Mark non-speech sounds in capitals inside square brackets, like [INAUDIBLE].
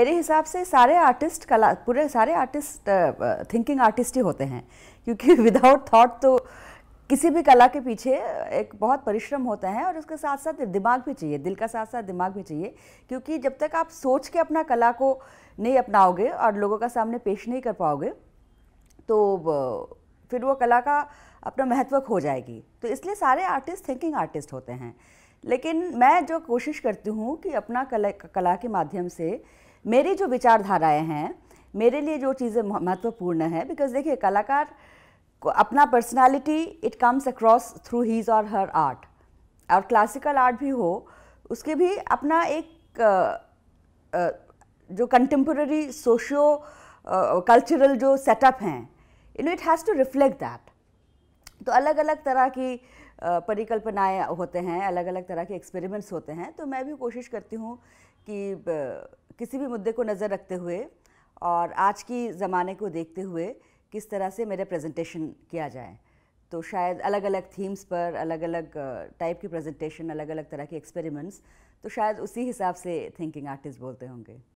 मेरे हिसाब से सारे आर्टिस्ट कला पूरे सारे आर्टिस्ट थिंकिंग आर्टिस्ट ही होते हैं क्योंकि विदाउट [LAUGHS] थॉट तो किसी भी कला के पीछे एक बहुत परिश्रम होता है और उसके साथ साथ दिमाग भी चाहिए दिल का साथ साथ दिमाग भी चाहिए क्योंकि जब तक आप सोच के अपना कला को नहीं अपनाओगे और लोगों का सामने पेश नहीं कर पाओगे तो फिर वो कला का अपना महत्व खो जाएगी तो इसलिए सारे आर्टिस्ट थिंकिंग आर्टिस्ट होते हैं लेकिन मैं जो कोशिश करती हूँ कि अपना कला कला के माध्यम से मेरी जो विचारधाराएं हैं मेरे लिए जो चीज़ें महत्वपूर्ण है बिकॉज देखिए कलाकार को अपना personality it comes across through his और हर आर्ट और क्लासिकल आर्ट भी हो उसके भी अपना एक आ, आ, जो कंटेम्प्रेरी सोशियो कल्चरल जो सेटअप हैं you know it has to reflect that तो अलग अलग तरह की परिकल्पनाएँ परिकल्पनाएं होते हैं अलग अलग तरह के एक्सपेरिमेंट्स होते हैं तो मैं भी कोशिश करती हूँ कि किसी भी मुद्दे को नज़र रखते हुए और आज की ज़माने को देखते हुए किस तरह से मेरा प्रेजेंटेशन किया जाए तो शायद अलग अलग थीम्स पर अलग अलग टाइप की प्रेजेंटेशन अलग अलग तरह के एक्सपेरिमेंट्स तो शायद उसी हिसाब से थिंकिंग आर्टिस्ट बोलते होंगे